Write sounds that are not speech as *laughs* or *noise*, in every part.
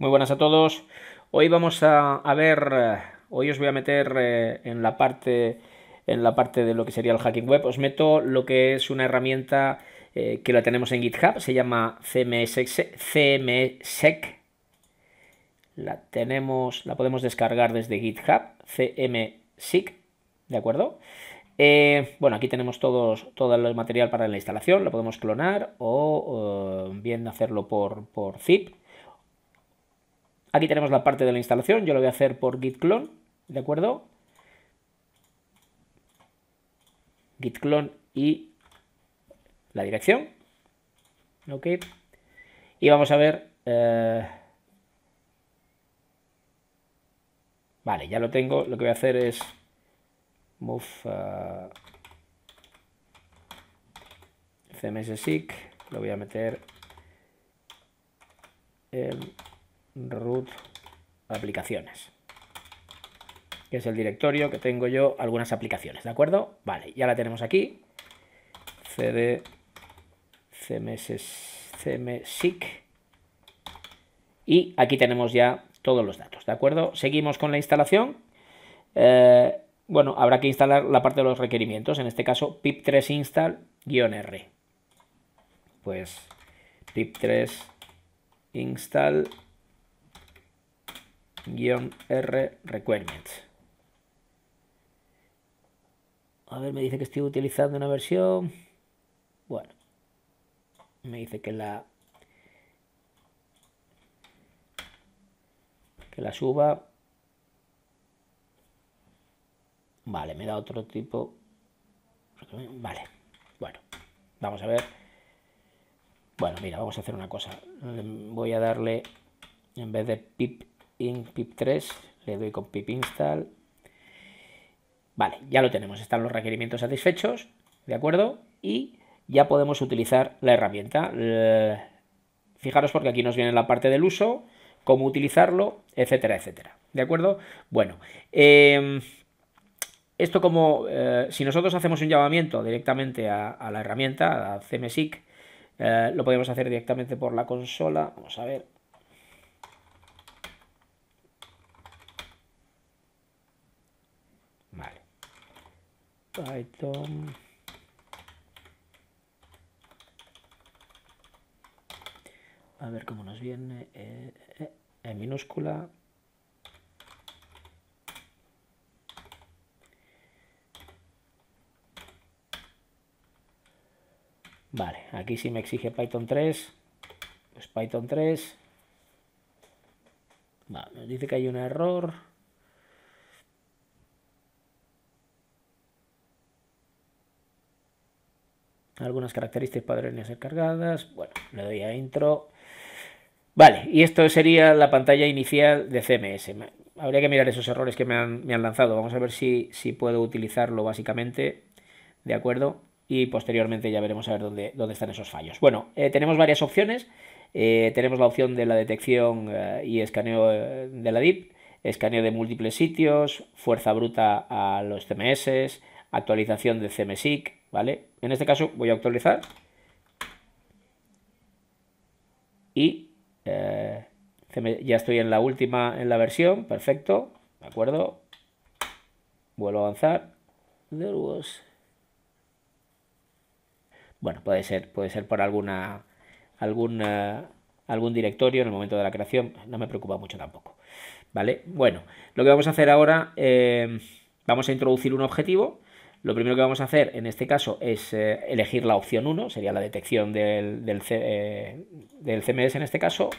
Muy buenas a todos. Hoy vamos a, ver, eh, hoy os voy a meter eh, en la parte en la parte de lo que sería el hacking web, os meto lo que es una herramienta eh, que la tenemos en GitHub, se llama CMSEC, La tenemos, la podemos descargar desde GitHub, CMSEC, ¿de acuerdo? bueno, aquí tenemos todos, todo el material para la instalación, lo podemos clonar o bien hacerlo por, por zip Aquí tenemos la parte de la instalación, yo lo voy a hacer por git clone, ¿de acuerdo? Git clone y la dirección. Ok. Y vamos a ver... Eh, vale, ya lo tengo. Lo que voy a hacer es move uh... lo voy a meter en root aplicaciones, que es el directorio que tengo yo algunas aplicaciones, ¿de acuerdo? Vale, ya la tenemos aquí, cd cms, cmsic, y aquí tenemos ya todos los datos, ¿de acuerdo? Seguimos con la instalación. Eh, bueno, habrá que instalar la parte de los requerimientos, en este caso pip3 install-r. Pues pip3 install R requirements. A ver, me dice que estoy utilizando una versión. Bueno, me dice que la que la suba. Vale, me da otro tipo. Vale, bueno, vamos a ver. Bueno, mira, vamos a hacer una cosa. Voy a darle, en vez de pip in pip3, le doy con pip install. Vale, ya lo tenemos, están los requerimientos satisfechos, ¿de acuerdo? Y ya podemos utilizar la herramienta. Eh, fijaros porque aquí nos viene la parte del uso, cómo utilizarlo, etcétera, etcétera. ¿De acuerdo? Bueno, em, esto como eh, si nosotros hacemos un llamamiento directamente a, la herramienta, a CMSIC, eh, lo podemos hacer directamente por la consola. Vamos a ver, Python a ver cómo nos viene eh, en eh, e minúscula vale, aquí sí me exige Python 3 pues Python 3 vale, nos dice que hay un error algunas características padrones encargadas, Bueno, le doy a intro. Vale, y esto sería la pantalla inicial de CMS. Habría que mirar esos errores que me han, lanzado. Vamos a ver si, si, puedo utilizarlo básicamente, ¿de acuerdo? Y posteriormente ya veremos a ver dónde, dónde están esos fallos. Bueno, eh, tenemos varias opciones. Eh, tenemos la opción de la detección eh, y escaneo de la DIP, escaneo de múltiples sitios, fuerza bruta a los CMS, actualización de CMSIC, ¿vale? En este caso voy a actualizar y eh, ya estoy en la última, en la versión, perfecto, ¿de acuerdo? Vuelvo a avanzar. Bueno, puede ser, puede ser por alguna, algún eh, algún directorio en el momento de la creación, no me preocupa mucho tampoco. ¿Vale? Bueno, lo que vamos a hacer ahora, eh, vamos a introducir un objetivo lo primero que vamos a hacer en este caso es eh, elegir la opción 1, sería la detección del, del, CMS eh, en este caso,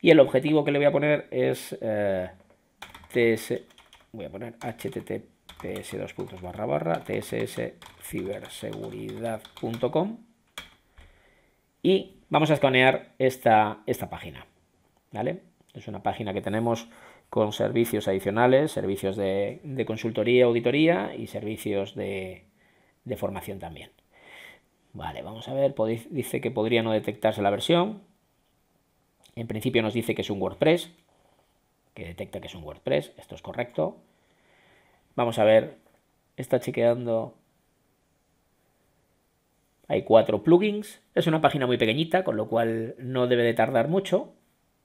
y el objetivo que le voy a poner es eh, TS, voy a poner https dos barra y vamos a escanear esta, esta página, ¿vale? Es una página que tenemos con servicios adicionales, servicios de, consultoría, auditoría y servicios de, de, formación también. Vale, vamos a ver, dice que podría no detectarse la versión. En principio nos dice que es un WordPress, que detecta que es un WordPress, esto es correcto. Vamos a ver, está chequeando... Hay cuatro plugins, es una página muy pequeñita, con lo cual no debe de tardar mucho.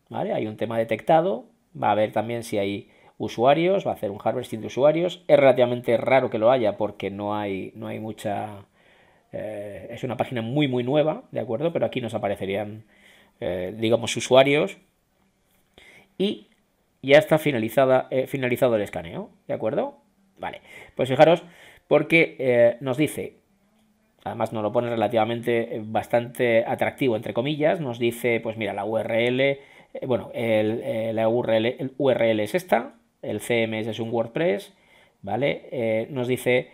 ¿Vale? Hay un tema detectado, va a ver también si hay usuarios, va a hacer un hardware sin usuarios. Es relativamente raro que lo haya porque no hay, no hay mucha... Eh, es una página muy, muy nueva, ¿de acuerdo? Pero aquí nos aparecerían, eh, digamos, usuarios. Y ya está finalizada, eh, finalizado el escaneo, ¿de acuerdo? Vale, pues fijaros, porque nos dice, además nos lo pone relativamente bastante atractivo, entre comillas, nos dice, pues mira, la URL eh, bueno, el, eh, la URL, URL, es esta, el CMS es un WordPress, ¿vale? Eh, nos dice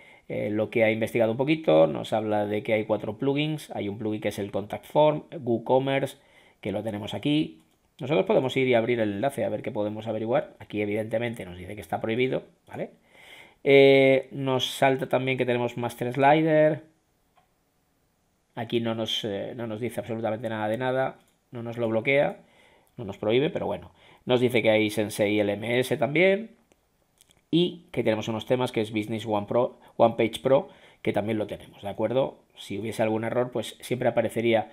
lo que ha investigado un poquito, nos habla de que hay cuatro plugins, hay un plugin que es el Contact Form, WooCommerce, que lo tenemos aquí. Nosotros podemos ir y abrir el enlace a ver qué podemos averiguar. Aquí evidentemente nos dice que está prohibido, ¿vale? nos salta también que tenemos Master Slider, aquí no nos, dice absolutamente nada de nada, no nos lo bloquea no nos prohíbe, pero bueno. Nos dice que hay Sensei LMS también y que tenemos unos temas que es Business One Pro, One Page Pro, que también lo tenemos, ¿de acuerdo? Si hubiese algún error, pues siempre aparecería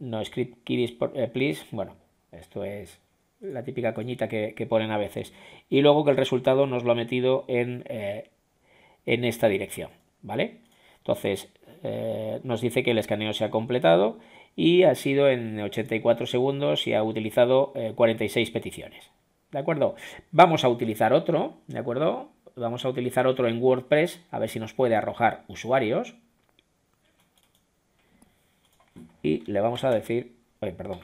no script eh, please. Bueno, esto es la típica coñita que, ponen a veces. Y luego que el resultado nos lo ha metido en, eh, en esta dirección, ¿vale? Entonces, eh, nos dice que el escaneo se ha completado y ha sido en 84 segundos y ha utilizado 46 eh, peticiones. ¿De acuerdo? Vamos a utilizar otro, ¿de acuerdo? Vamos a utilizar otro en WordPress, a ver si nos puede arrojar usuarios. Y le vamos a decir, ay, perdón,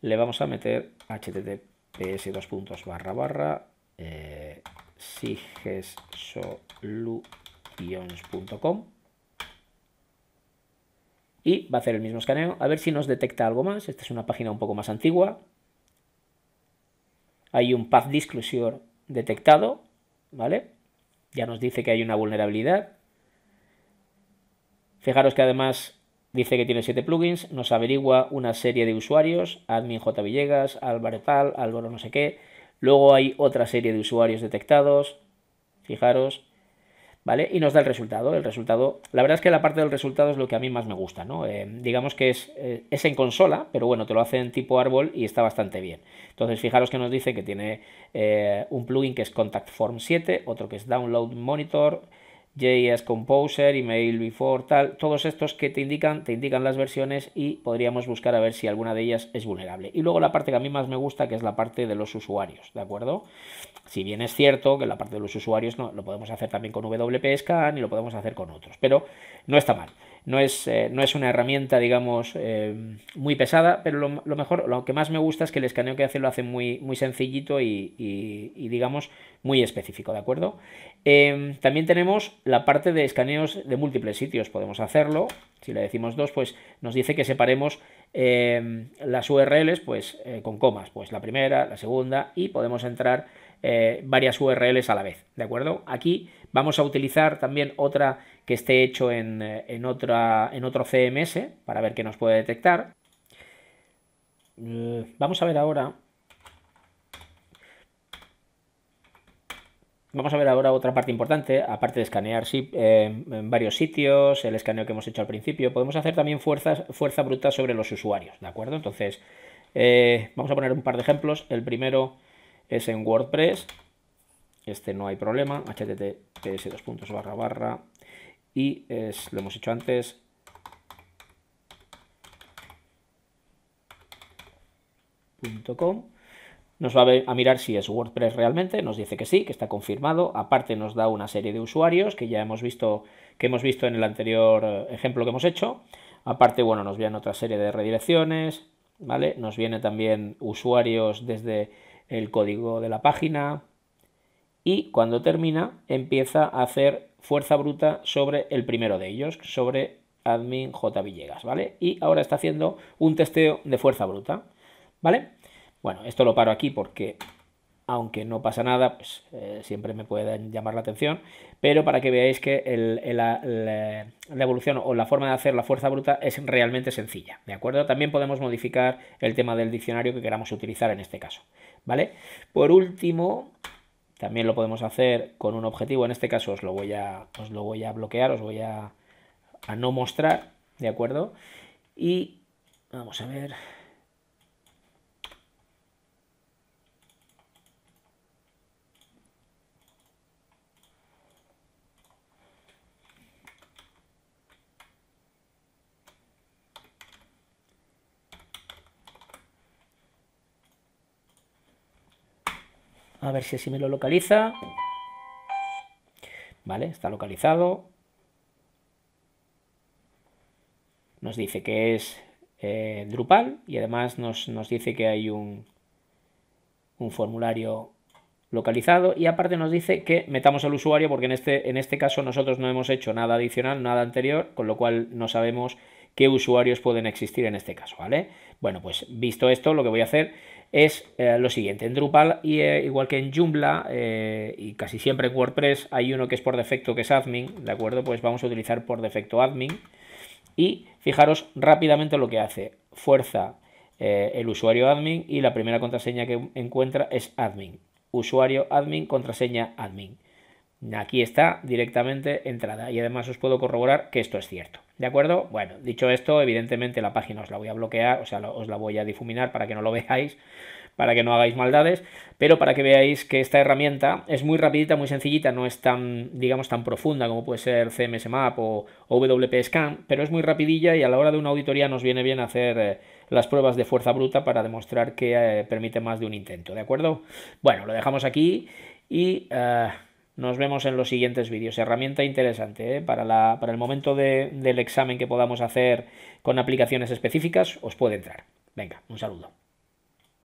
le vamos a meter https eh, sigesolutions.com y va a hacer el mismo escaneo. A ver si nos detecta algo más. Esta es una página un poco más antigua. Hay un path disclosure detectado, ¿vale? Ya nos dice que hay una vulnerabilidad. Fijaros que además dice que tiene 7 plugins, nos averigua una serie de usuarios, admin J. Villegas, Álvaro no sé qué. Luego hay otra serie de usuarios detectados, fijaros, ¿vale? Y nos da el resultado. El resultado, la verdad es que la parte del resultado es lo que a mí más me gusta, ¿no? Eh, digamos que eh, es, en consola, pero bueno, te lo hace en tipo árbol y está bastante bien. Entonces, fijaros que nos dice que tiene eh, un plugin que es Contact Form 7, otro que es Download Monitor, JS Composer, Email Before, tal, todos estos que te indican, te indican las versiones y podríamos buscar a ver si alguna de ellas es vulnerable. Y luego la parte que a mí más me gusta, que es la parte de los usuarios, ¿de acuerdo? Si bien es cierto que la parte de los usuarios no, lo podemos hacer también con WPScan y lo podemos hacer con otros, pero no está mal. No es, eh, no es una herramienta, digamos, eh, muy pesada, pero lo, mejor, lo que más me gusta es que el escaneo que hace lo hace muy, muy sencillito y, digamos, muy específico, ¿de acuerdo? Eh, también tenemos la parte de escaneos de múltiples sitios, podemos hacerlo, si le decimos dos, pues nos dice que separemos las URLs pues, con comas, pues la primera, la segunda, y podemos entrar varias URLs a la vez, ¿de acuerdo? Aquí vamos a utilizar también otra que esté hecho en, eh, otra, en otro CMS para ver qué nos puede detectar. Eh, vamos a ver ahora. Vamos a ver ahora otra parte importante, aparte de escanear em, en varios sitios, el escaneo que hemos hecho al principio, podemos hacer también fuerza bruta sobre los usuarios, ¿de acuerdo? Entonces, eh, vamos a poner un par de ejemplos. El primero es en WordPress, este no hay problema, https y es, lo hemos hecho antes, .com. Nos va a mirar si es WordPress realmente, nos dice que sí, que está confirmado. Aparte nos da una serie de usuarios que ya hemos visto, que hemos visto en el anterior eh, ejemplo que hemos hecho. Aparte, bueno, nos vienen otra serie de redirecciones, ¿vale? Nos viene también usuarios desde el código de la página, y cuando termina empieza a hacer fuerza bruta sobre el primero de ellos, sobre admin J ¿vale? Y ahora está haciendo un testeo de fuerza bruta, ¿vale? Bueno, esto lo paro aquí porque aunque no pasa nada, pues eh, siempre me pueden llamar la atención, pero para que veáis que la evolución o la forma de hacer la fuerza bruta es realmente sencilla, ¿de acuerdo? También podemos modificar el tema del diccionario que queramos utilizar en este caso, ¿vale? Por último, también lo podemos hacer con un objetivo, en este caso os lo voy a, lo voy a bloquear, os voy a, a no mostrar, ¿de acuerdo? Y vamos a ver, A ver si así me lo localiza. Vale, está localizado. Nos dice que es eh, Drupal y además nos, nos dice que hay un, un, formulario localizado y aparte nos dice que metamos al usuario porque en este, en este caso nosotros no hemos hecho nada adicional, nada anterior, con lo cual no sabemos qué usuarios pueden existir en este caso, ¿vale? Bueno, pues visto esto, lo que voy a hacer es eh, lo siguiente. En Drupal, y, eh, igual que en Joomla eh, y casi siempre en WordPress, hay uno que es por defecto que es admin, ¿de acuerdo? Pues vamos a utilizar por defecto admin. Y fijaros rápidamente lo que hace. Fuerza el usuario admin y la primera contraseña que encuentra es admin. Usuario admin, contraseña admin. Aquí está directamente entrada y además os puedo corroborar que esto es cierto. ¿De acuerdo? Bueno, dicho esto, evidentemente la página os la voy a bloquear, o sea, os la voy a difuminar para que no lo *laughs* veáis, para que no hagáis maldades, pero para que veáis que esta herramienta es muy rapidita, muy sencillita, no es tan, digamos, tan profunda como puede ser CMS Map o, wpscan WP Scan, pero es muy rapidilla y a la hora de una auditoría nos viene bien hacer... Eh, las pruebas de fuerza bruta para demostrar que eh, permite más de un intento, ¿de acuerdo? Bueno, lo dejamos aquí y eh, nos vemos en los siguientes vídeos. Herramienta interesante ¿eh? para, el momento del examen que podamos hacer con aplicaciones específicas. Os puede entrar. Venga, un saludo.